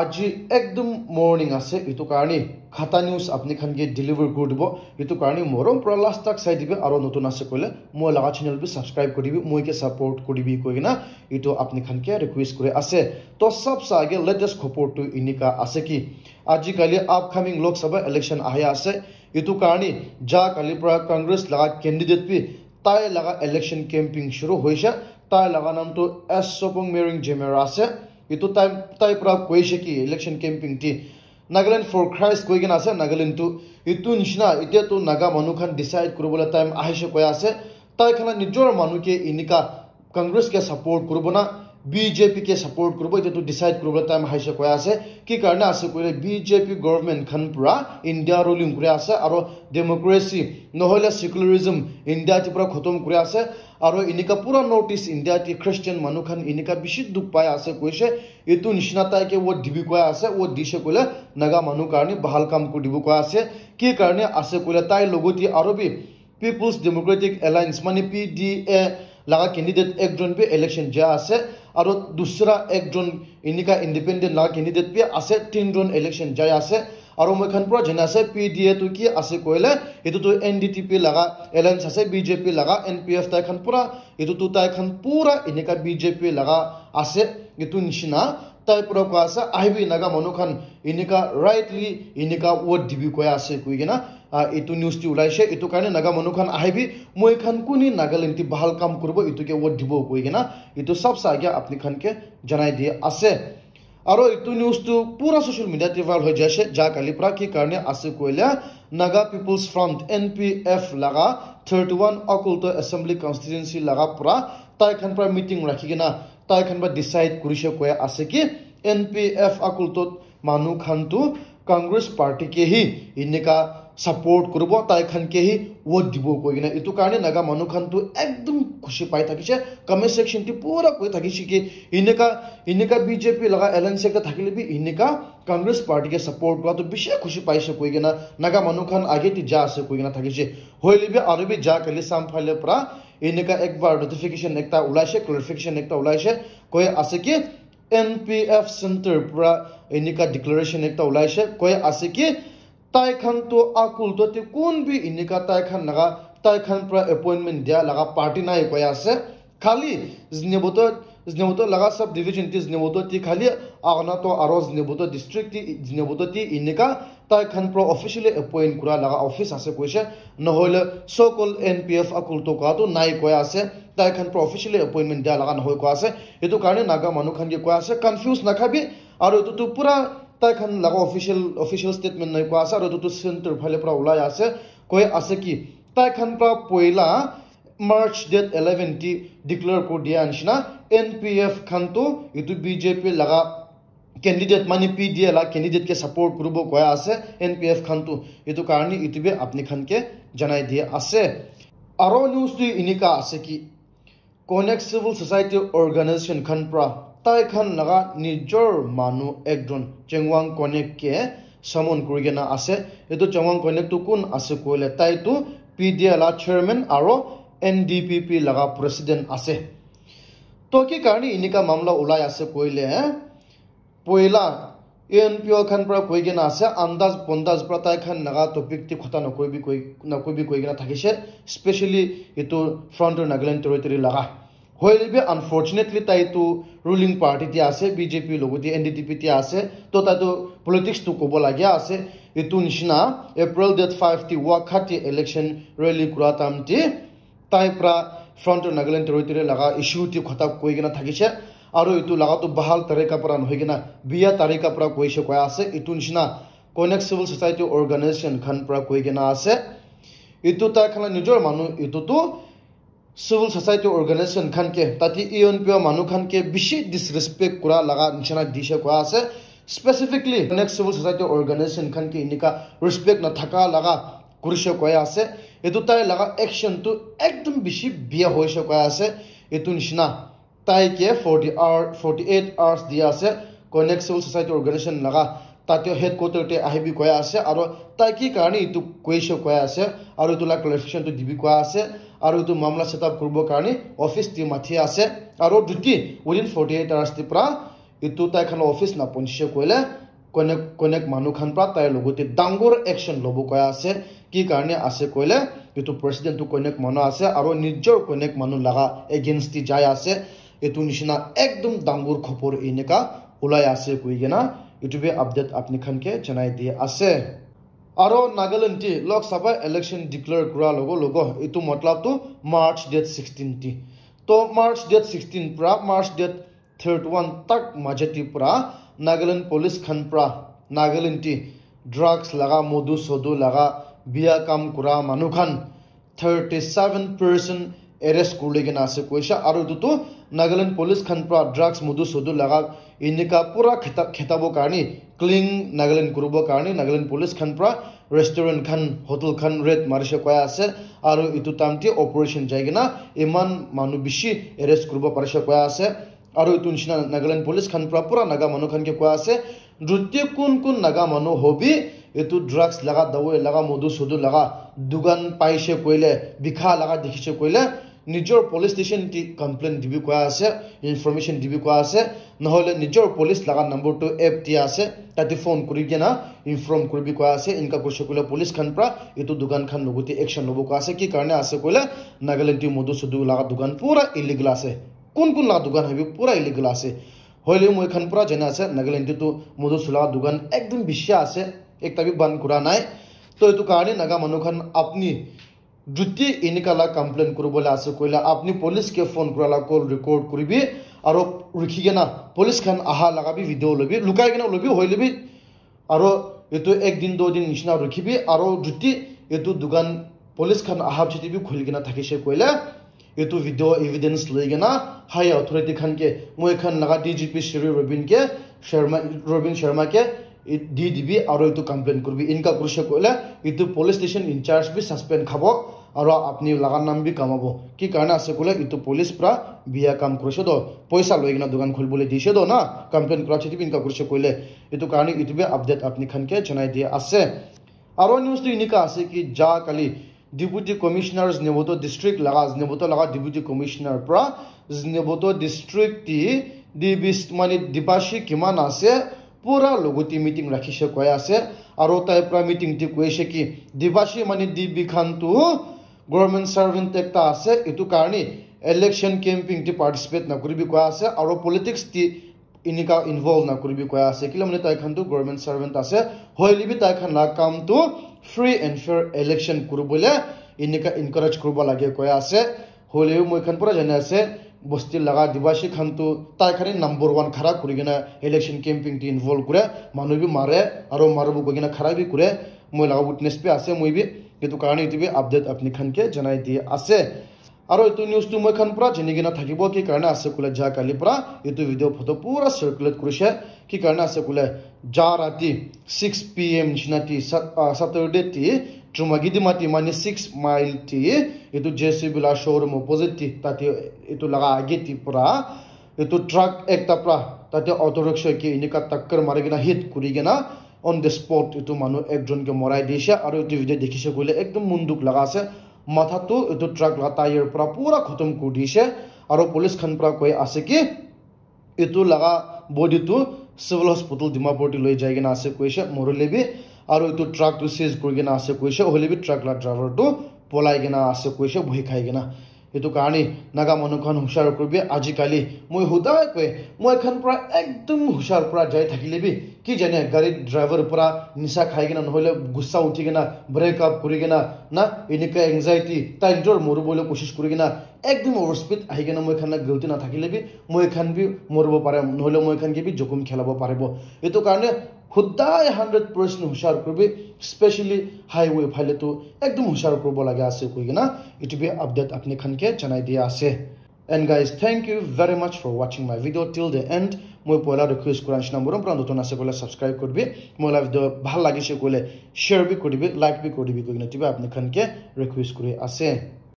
আজি একদম মৰ্ণিং আছে এইটো কাৰণে খাটা নিউজ আপুনি খানকে ডেলিভাৰ কৰি দিব এইটো কাৰণে মৰম পৰা লাষ্ট তাক চাই দিবি আৰু নতুন আছে কৰিলে মই লগা চেনেলটো ছাবস্ক্ৰাইব কৰিবি মইকে ছাপৰ্ট কৰিবি কৈ কিনা এইটো আপুনি খানকে ৰিকুৱেষ্ট কৰি আছে তো চব চাগে লেটেষ্ট খবৰটো এনেকুৱা আছে কি আজিকালি আপকামিং লোকসভা ইলেকশ্যন আহি আছে এইটো কাৰণে যা কালিৰ পৰা কংগ্ৰেছ লগা কেণ্ডিডেট বি তাইৰ লগা ইলেকশ্যন কেম্পিং শুৰু হৈছে তাইৰ লগা নামটো এছ চপং মেৰিং জেমেৰা আছে ইটো টাইম তাইৰ পৰা কৈছে কি ইলেকশ্যন কেম্পিংটি নাগালেণ্ড ফৰ খ্ৰাইষ্ট কৈ কিনে আছে নাগালেণ্ডটো ইটো নিচিনা এতিয়াতো নাগা মানুহখন ডিচাইড কৰিবলৈ টাইম আহিছে কৈ আছে তাইখনে নিজৰ মানুহকে এনেকুৱা কংগ্ৰেছকে ছাপৰ্ট কৰিব না কে ছাপৰ্ট কৰিব এতিয়াতো ডিচাইড কৰিবলৈ টাইম আহিছে কৈ আছে কি কাৰণে আছে কৰিলে বিজেপি গভৰ্ণমেণ্টখন পূৰা ইণ্ডিয়া ৰুলিং কৰি আছে আৰু ডেম'ক্ৰেচি নহ'লে ছেকুলাৰিজম ইণ্ডিয়াটি পূৰা খতম কৰি আছে আৰু এনেকুৱা পূৰা নৰ্থ ইষ্ট ইণ্ডিয়াটি খ্ৰীষ্টিয়ান মানুহখন এনেকুৱা বেছি দুখ পাই আছে কৈছে এইটো নিচিনা তাইকে ৱ ডিবি কোৱা আছে ৱ দিছে কৈলে নাগা মানুহ কাৰণে ভাল কাম কৰি দিব কোৱা আছে কি কাৰণে আছে কৰিলে তাইৰ লগতে আৰু বি পিপুলছ ডেম'ক্ৰেটিক এলায়েন্স মানে পি ডি এ লগা কেণ্ডিডেট একজন বি ইলেকশ্যন জয় আছে আৰু দুচৰা একজন এনেকুৱা ইণ্ডিপেণ্ডেণ্ট লগা কেণ্ডিডেট বি আছে তিনিজন ইলেকশ্যন জয় আছে আৰু মই এখন পৰা জনা আছে পি ডি এটো কি আছে কৈলে এইটোতো এন ডি টি পি লগা এলায়েন্স আছে বিজেপি লগা এন পি এফ তাইখন পূৰা এইটোতো তাইখন পূৰা এনেকুৱা বিজেপি লগা আছে এইটো নিচিনা তাই পুরা কোয়া আছে আহিবি ইনাকা মানুখান ইনিকা রাইটলি ইনিকা ওয়ার্ড দিবি কয়া আছে কই কিনা এইটো নিউজটি ওলাইছে এইটো কারণে নাগা মানুখান আহিবি মই এখান কোনি নাগালেন্ড টি ভাল কাম করব এইটুকে ওয়ার্ড দিব কই কিনা এইটো সব সাগে আপনি খানকে জানাই দিয়ে আছে আর এইটো নিউজটো পুরা সোশ্যাল মিডিয়াতে ভাইরাল হয়ে যাচ্ছে যা কালি পরা কি কাৰণে আছে কইলা Naga people's front N P F লাগা থাৰ্টি ওৱান অকুল্ট এসেম্বলি কনষ্টিটুৱেঞ্চি লগা পৰা তাই এখান পৰা মিটিং ৰাখি কিনা তাই খান বা ডিসাইড কৰিছে কৈ আছে কি এন পি এফ আকুলটোত মানুহ খানটো কংগ্ৰেছ পাৰ্টীকেহি এনেকা ছাপৰ্ট কৰিব তাই তাইখনকেহি ভোট দিব কৈ কিনে এইটো কাৰণে নাগা খানটো একদম খুচি পাই থাকিছে কমেণ্ট ছেকশ্যনটো পূৰা কৈ থাকিছে কি এনেকা এনেকা বিজেপি লগা এল এন চিকে থাকিলে বি এনেকা কংগ্ৰেছ পাৰ্টীকে ছাপৰ্ট কৰাটো বিশেষ খুচি পাইছে কৈ কিনে নাগা মানুহখন খান তি যা আছে কৈ কিনে থাকিছে হৈ আৰু বি যা কালি চাম ফালে পৰা এনেকুৱা একবাৰ নটিফিকেশ্যন এটা ওলাইছে ক্লৰিফিকেশ্যন এটা ওলাইছে কৈ আছে কি এন পি এফ চেণ্টাৰ পৰা এনেকুৱা ডিক্লেৰেশ্যন এটা ওলাইছে কৈ আছে কি তাইখানটো আকুল তহঁতি কোন বি এনেকুৱা তাইখান লগা তাইখান পৰা এপইণ্টমেণ্ট দিয়া লগা পাৰ্টি নাই কৈ আছে খালি যিনি বতৰ জনেবুতো লগা সব ডিভিজন তি জনেবুতোটি খালি আগনাতো আরো জনেবুতো ডিস্ট্রিক্ট জনেবুতোটি ইনিকা তাই খান প্র অফিসিয়ালি অ্যাপয়েন্ট করা লাগা অফিস আছে কইছে নহলে সো কল এনপিএফ আকুল তো কাতো নাই কয়া আছে তাই খান প্র অফিসিয়ালি অ্যাপয়েন্টমেন্ট দেয়া লাগা নহয় কয়া আছে এটো কারণে নাগা মানু খান কে কয়া আছে কনফিউজ না খাবি আর এটো তো পুরা তাই খান লাগা অফিসিয়াল অফিসিয়াল স্টেটমেন্ট নাই কয়া আছে আর এটো তো সেন্টার ফাইলে পুরা উলাই আছে কয়ে আছে কি তাই খান প্র পয়লা মার্চ ডেট এলেভেন টি ডিক্লেয়ার কর দিয়া নিচিনা এন পি এফ খান তো এইটো বিজেপি লগা কেণ্ডিডেট মানে পি ডি এলা কেণ্ডিডেটকে ছাপৰ্ট কৰিব কোৱা আছে এন পি এফ খানটো এইটো কাৰণে ইউটিউবে আপুনি খানকে জনাই দিয়ে আছে আৰু নিউজটো টো এনেকুৱা আছে কি কনেক্ট চিভিল ছচাইটি অৰ্গেনাইজেশ্যন খান পৰা তাই খান লগা নিজৰ মানুহ একজন চেংৱাং কনেক্টকে চমন কৰি কিনে আছে এইটো চেংৱাং কনেক্টটো কোন আছে কৈলে তাইতো পি ডি এলা চেয়াৰমেন আৰু এন ডি পি পি লগা প্ৰেচিডেণ্ট আছে টকীৰ কাৰণে এনেকুৱা মামলা ওলাই আছে কৈলে পহিলা এ এন পি অ'খন পৰা কৈ কিনে আছে আন্দাজ বন্দাজ পৰা তাইখন নাগা টপিকটি কথা নকবি কৈ নকবি কৈ কিনে থাকিছে স্পেচিয়েলি এইটো ফ্ৰণ্ট অফ নাগালেণ্ড টেৰিটৰী লগা হৈ দিবি আনফৰ্চুনেটলি তাইটো ৰুলিং পাৰ্টিতে আছে বিজেপিৰ লগতে এন ডি টি পিতে আছে তো তাইটো পলিটিক্সটো ক'বলগীয়া আছে এইটো নিচিনা এপ্ৰিল ডেট ফাইভ টি ৱাখাটি ইলেকশ্যন ৰেলী কৰা টাইমটি তাইৰ পৰা ফ্ৰণ্ট নাগালেণ্ড টেৰিটৰি লগা ইছ্যুটি খতাব কৈ কিনে থাকিছে আৰু এইটো লগাটো বহাল তাৰিখৰ পৰা নহয় কিনা বিয়া তাৰিখৰ পৰা কৈছে কোৱা আছে এইটো নিচিনা কইনাক চিভিল ছচাইটি অৰ্গেনাইজেশ্যন খান পৰা কৈ কিনে আছে এইটো তাৰ খালে নিজৰ মানুহ এইটোতো চিভিল ছচাইটি অৰ্গেনাইজেশ্যন খানকে তাতে ই e এন পি অ' মানুহখনকে বেছি ডিছৰেচপেক্ট কৰা লগা নিচিনা দিছে কোৱা আছে specifically connect civil society organisation খানকে এনেকুৱা ৰেচপেক্ট নথকা লগা কৰিছে কয় আছে এইটো তাইৰ লগা একশ্যনটো একদম বেছি বিয়া হৈছে কয় আছে এইটো নিচিনা তাইকে forty hour forty eight hours দিয়া আছে কনেক্ট চিভিল ছ'চাইটি অৰ্গেনাইজেশ্যন লগা তাতেও হেড কোৱাৰ্টাৰতে আহিবি কোৱা আছে আৰু তাই কি কাৰণে এইটো কুৱেশ্যন কোৱা আছে আৰু এইটো লাগে ক্লেৰিফিকেশ্যনটো দিবি কোৱা আছে আৰু এইটো মামলা চেটআপ কৰিবৰ কাৰণে অফিচ টিম মাতি আছে আৰু দুটি উইদিন ফৰ্টি এইট আৱাৰ্ছ দি পৰা এইটো তাইখন অফিচ নাপঞ্চিছে কৈ লৈ কনেক কনেক মানুহখন পৰা তাইৰ লগতে ডাঙৰ একশ্যন ল'ব কয়া আছে কি কাৰণে আছে কয়লে যিটো প্ৰেচিডেণ্টটো কনেক মানুহ আছে আৰু নিজৰ কনেক মানুহ লগা এগেইনষ্টি যায় আছে এইটো নিচিনা একদম ডাঙৰ খবৰ এনেকুৱা ওলাই আছে কৈ কিনে ইউটিউবে আপডেট আপুনি খানকে জনাই দি আছে আৰু নাগালেণ্ডটি লোকসভা ইলেকশ্যন ডিক্লেয়াৰ কৰাৰ লগে লগে এইটো মতলবটো মাৰ্চ ডেট ছিক্সটিনটি তো মাৰ্চ ডেট ছিক্সটিন পৰা March date third one tak majati pura nagaland police khan pra nagaland ti drugs laga modu sodu laga bia kam kura manu khan 37 person arrest kurle gina ase koisha aru du tu nagaland police khan pra drugs modu sodu laga inika pura kheta kheta karni cling nagaland kurubo karni nagaland police khan pra restaurant khan hotel khan red marisha koya ase aru itu tamti operation jaigina iman manu bishi arrest kurubo parisha koya ase আৰু এইটো নিচিনা Nagaland police খান পৰা পুৰা নাগা মানুহ খানকে কোৱা আছে দ্বিতীয় কোন কোন নাগা মানুহ হবি এইটো ড্ৰাগছ লগা দাৱৈ লগা মধু চধু লগা দোকান পাইছে কৰিলে বিষা লগা দেখিছে কৰিলে নিজৰ পুলিচ ষ্টেচন কমপ্লেইন দিবি কোৱা আছে ইনফৰ্মেশ্যন দিবি কোৱা আছে নহ'লে নিজৰ পুলিচ লগা নম্বৰটো এপ দিয়া আছে তাতে ফোন কৰি কিনা ইনফৰ্ম কৰিবি কোৱা আছে ইনকা কৰিছে কৰিলে পুলিচ খান পৰা এইটো দোকানখন নগতি একচন ল'ব কোৱা আছে কি কাৰণে আছে কৰিলে নাগালেণ্ড মধু চধু লগা দোকান পুৰা ইলিগেল আছে কোন কোন না দোকান হবি পুরা ইলিগেল আছে হইলেও মই এখন পুরা জেনে আছে নাগালেণ্ডতো মধুসূলা দোকান একদম বেশি আছে এক একটা বান্ধ করা নাই তো এই কারণে নাগা মানুষ আপনি যদি এনেকালা কমপ্লেন করবলে আছে কইলা আপনি পুলিশকে ফোন করালা কল রেকর্ড করবি আর রুখি না পুলিশ খান আহা লাগাবি ভিডিও লবি লুকাই কেন লবি হয়ে লবি আর এই একদিন দুদিন নিচিনা রুখিবি আর যদি এই দোকান পুলিশ খান আহা চিঠিবি খুলি কিনা থাকিছে কইলা etu video evidence lege na high authority khan ke moi khan naga dgp shri robin ke sharma robin sharma ke দি দিবি আৰু এইটো কমপ্লেইন কৰিবি ইনকা কৰিছে কৰিলে এইটো police station incharge be suspend খাব আৰু আপুনি লগা নাম বি কামাব কি কাৰণে আছে ক'লে এইটো পুলিচ পৰা বিয়া কাম কৰিছে দ পইচা লৈ কিনে দোকান খুলিবলৈ দিছে দ না কমপ্লেইন কৰা থিবি ইনকা কৰিছে কৰিলে এইটো কাৰণে এইটো বি আপডেট আপুনি খানকে জনাই দিয়া আছে আৰু নিউজটো এনেকুৱা আছে কি যা কালি ডিপুটি কমিশনাৰ জনেবতো ডিষ্ট্ৰিক্ট লগা জনেবতো লগা ডিপুটি কমিশনাৰৰ পৰা জনেবতো ডিষ্ট্ৰিক্টটি বি মানে দিবাসী কিমান আছে পুৰা লগতে মিটিং ৰাখিছে কৈ আছে আৰু তাইৰ পৰা মিটিংটি কৈছে কি দিবাসী মানে ডি বি খানটো গভৰ্ণমেণ্ট চাৰ্ভেণ্ট এটা আছে এইটো কাৰণে ইলেকশ্যন কেম্পিংটি পাৰ্টিচিপেট নকৰিবি কোৱা আছে আৰু পলিটিক্সটি এনেকুৱা ইনভল্ভ নকৰিবি কোৱা আছে কেলে মানে তাইখনটো গভৰ্ণমেণ্ট চাৰ্ভেণ্ট আছে হৈলিবি তাইখন লা কামটো ফ্ৰী এণ্ড ফেয়াৰ ইলেকশ্যন কৰিবলৈ এনেকুৱা ইনকাৰেজ কৰিব লাগে কোৱা আছে হ'লেও মই এইখন পৰা জানি আছে বস্তি লগা দিবাসী খানটো তাইখানে নম্বৰ ওৱান খাৰা কৰি কিনে ইলেকশ্যন কেম্পেইনটো ইনভল্ভ কৰে মানুহবি মাৰে আৰু মাৰিব গৈ কিনে খাৰা বি কৰে মই লগা উইটনেছ বি আছে মই বি সেইটো কাৰণে ইউটিউবে আপডেট আপুনি খানকৈ জনাই দিয়ে আছে আৰু এইটো নিউজটো মই এখন পৰা জেনেকেনা থাকিব কি কাৰণে আছে কোলে যা কালিৰ পৰা এইটো ভিডিঅ' ফটো পূৰা চিৰ্কুলেট কৰিছে কি কাৰণে আছে কোলে যা ৰাতি ছিক্স পি এম নিচিনা টি ছাটাৰডে টি ট্ৰুমাগিদি মাতি মানে ছিক্স মাইল টি এইটো জে চি বিলা শ্ব'ৰুম অপজিট টি তাতে এইটো লগা আগে টি পৰা এইটো ট্ৰাক এটা পৰা তাতে অট' ৰিক্সা কি এনেকুৱা টাক্কৰ মাৰি কিনে হিট কৰি কিনে অন দ্য স্পট এইটো মানুহ একজনকে মৰাই দিছে আৰু এইটো ভিডিঅ' দেখিছে কৰিলে একদম মন দুখ লগা আছে মাথাটো এইটো ট্ৰাক লাটাইৰ পৰা পূৰা খতম কৰি দিছে আৰু পুলিচখন পৰা কৈ আছে কি এইটো লগা বডিটো চিভিল হস্পিটেল ডিমাপুৰটি লৈ যায় কিনে আছে কৈছে মৰিলেবি আৰু এইটো ট্ৰাকটো চিজ কৰি কিনে আছে কৈছে হ'লেবি ট্ৰাক লগা ড্ৰাইভাৰটো পলাই কিনে আছে কৈছে বহি খাই কিনা সেইটো কাৰণে নাগা মানুহখন হুচাৰ কৰিবি আজিকালি মই সদায় কৈ মই এখন পৰা একদম হুচাৰ পৰা যাই থাকিলেবি কি জানে গাড়ীত ড্ৰাইভাৰৰ পৰা নিচা খাই কিনা নহ'লে গুচা উঠি কিনা ব্ৰেক আপ কৰি কিনা না এনেকুৱা এংজাইটি তাইৰ মৰবলৈ কোচিছ কৰি কিনা একদম অৰস্পীত আহি কিনে মই এখন গেউতি নাথাকিলেবি মই এখন বি মৰিব পাৰিম নহ'লে মই এখন কিবি জোকুম খেলাব পাৰিব এইটো কাৰণে খুদ্দাই হাণ্ড্ৰেড পাৰ্চেণ্ট হুচাৰ কৰিবি স্পেচিয়েলি হাইৱে ফালেতো একদম হুচাৰ কৰিব লাগে আছে কৈ কিনা ইউটিউবে আপডেট আপুনি খানকে জনাই দিয়া আছে and guys thank you very much for ৱাচিং my video' till the end মই পইলা ৰিকুৱেষ্ট কৰা নিচিনা মোৰ পৰা নতুন আছে ক'লে ছাবস্ক্ৰাইব কৰিবি মই লাইভ ভিডিঅ' ভাল লাগিছে ক'লে শ্বেয়াৰ বি কৰিবি লাইক বি কৰি দিবি কৈ কিনে ইউটিউবে আপুনি খানকে ৰিকুৱেষ্ট কৰি আছে